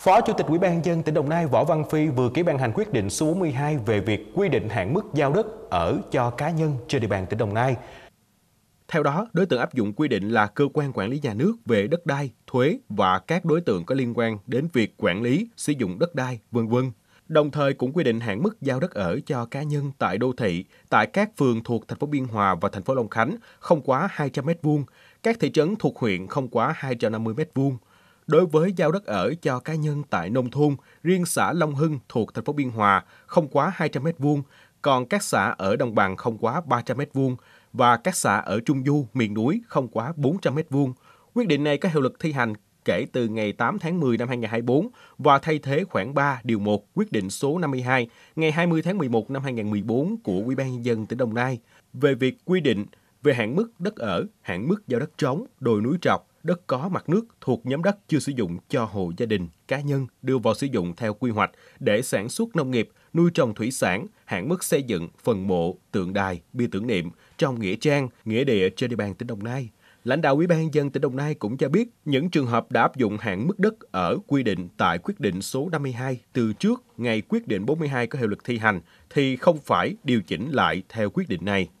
Phó Chủ tịch Ủy ban Nhân dân tỉnh Đồng Nai Võ Văn Phi vừa ký ban hành quyết định số 42 về việc quy định hạn mức giao đất ở cho cá nhân trên địa bàn tỉnh Đồng Nai. Theo đó, đối tượng áp dụng quy định là cơ quan quản lý nhà nước về đất đai, thuế và các đối tượng có liên quan đến việc quản lý, sử dụng đất đai, vân vân. Đồng thời cũng quy định hạn mức giao đất ở cho cá nhân tại đô thị, tại các phường thuộc thành phố Biên Hòa và thành phố Long Khánh không quá 200 m2, các thị trấn thuộc huyện không quá 250 m2 Đối với giao đất ở cho cá nhân tại nông thôn, riêng xã Long Hưng thuộc thành phố Biên Hòa không quá 200 m2, còn các xã ở đồng bằng không quá 300 m2 và các xã ở trung du miền núi không quá 400 m2. Quyết định này có hiệu lực thi hành kể từ ngày 8 tháng 10 năm 2024 và thay thế khoảng 3 điều 1 quyết định số 52 ngày 20 tháng 11 năm 2014 của Ủy ban nhân dân tỉnh Đồng Nai về việc quy định về hạn mức đất ở, hạn mức giao đất trống, đồi núi trọc đất có mặt nước thuộc nhóm đất chưa sử dụng cho hộ gia đình, cá nhân đưa vào sử dụng theo quy hoạch để sản xuất nông nghiệp, nuôi trồng thủy sản, hạn mức xây dựng, phần mộ, tượng đài, bia tưởng niệm trong nghĩa trang, nghĩa địa trên địa bàn tỉnh Đồng Nai. Lãnh đạo Ủy ban nhân dân tỉnh Đồng Nai cũng cho biết những trường hợp đã áp dụng hạn mức đất ở quy định tại quyết định số 52 từ trước ngày quyết định 42 có hiệu lực thi hành thì không phải điều chỉnh lại theo quyết định này.